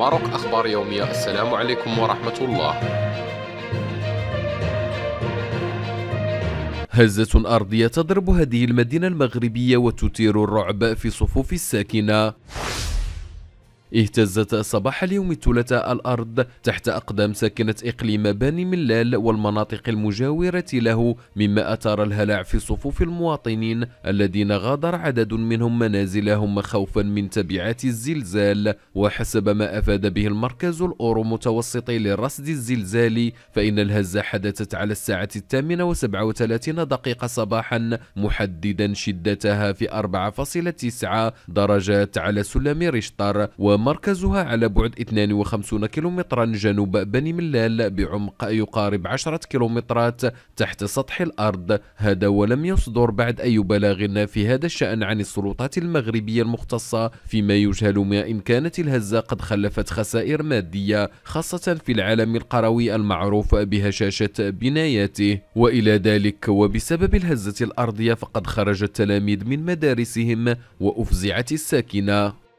ماروك أخبار يومية السلام عليكم ورحمة الله هزة أرضية تضرب هذه المدينة المغربية وتثير الرعب في صفوف الساكنة اهتزت صباح اليوم الثلاثاء الأرض تحت أقدام ساكنه إقليم باني ملال والمناطق المجاورة له مما أثار الهلع في صفوف المواطنين الذين غادر عدد منهم منازلهم خوفا من تبعات الزلزال وحسب ما أفاد به المركز الأورو متوسطي للرصد الزلزالي فإن الهزة حدثت على الساعة الثامنة وسبعة وثلاثين دقيقة صباحا محددا شدتها في 4.9 درجات على سلم ريشتر و مركزها على بعد 52 كيلومترا جنوب بني ملال بعمق يقارب 10 كيلومترات تحت سطح الأرض هذا ولم يصدر بعد أي بلاغ في هذا الشأن عن السلطات المغربية المختصة فيما يجهل ما إن كانت الهزة قد خلفت خسائر مادية خاصة في العالم القروي المعروف بهشاشة بناياته وإلى ذلك وبسبب الهزة الأرضية فقد خرج التلاميذ من مدارسهم وأفزعت الساكنة